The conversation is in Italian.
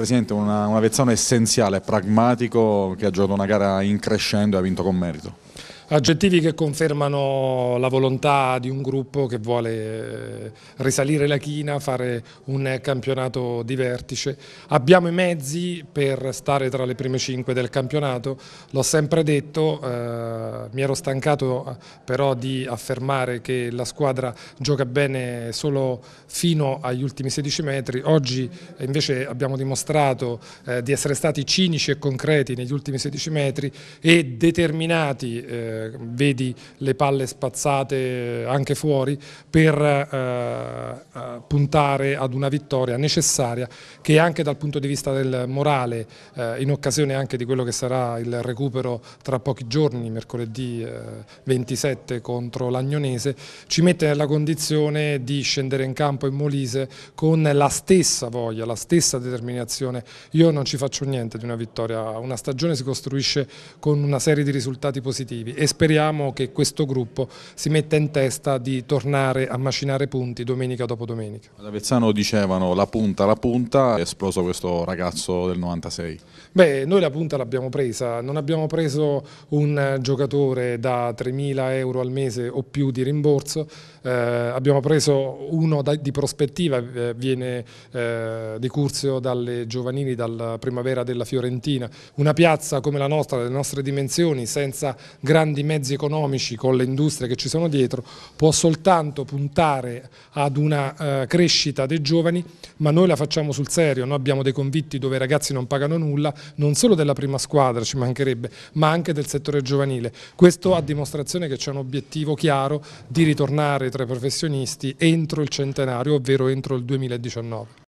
Presidente, una, una Vezzano essenziale, pragmatico, che ha giocato una gara in crescendo e ha vinto con merito. Aggettivi che confermano la volontà di un gruppo che vuole eh, risalire la china, fare un campionato di vertice. Abbiamo i mezzi per stare tra le prime cinque del campionato, l'ho sempre detto, eh, mi ero stancato eh, però di affermare che la squadra gioca bene solo fino agli ultimi 16 metri, oggi eh, invece abbiamo dimostrato eh, di essere stati cinici e concreti negli ultimi 16 metri e determinati eh, vedi le palle spazzate eh, anche fuori per eh, puntare ad una vittoria necessaria che anche dal punto di vista del morale, eh, in occasione anche di quello che sarà il recupero tra pochi giorni, mercoledì eh, 27 contro l'Agnonese, ci mette nella condizione di scendere in campo in Molise con la stessa voglia, la stessa determinazione. Io non ci faccio niente di una vittoria, una stagione si costruisce con una serie di risultati positivi e speriamo che questo gruppo si metta in testa di tornare a macinare punti domenica dopo domenica. Veneto. Cioè. Ad Avezzano dicevano la punta, la punta, è esploso questo ragazzo del 96. Beh, noi la punta l'abbiamo presa, non abbiamo preso un giocatore da 3.000 euro al mese o più di rimborso, eh, abbiamo preso uno da, di prospettiva, eh, viene eh, di Curzio dalle giovanili, dalla primavera della Fiorentina, una piazza come la nostra, delle nostre dimensioni, senza grandi mezzi economici, con le industrie che ci sono dietro, può soltanto puntare ad una eh, crescita dei giovani, ma noi la facciamo sul serio, noi abbiamo dei convitti dove i ragazzi non pagano nulla, non solo della prima squadra ci mancherebbe, ma anche del settore giovanile. Questo a dimostrazione che c'è un obiettivo chiaro di ritornare tra i professionisti entro il centenario, ovvero entro il 2019.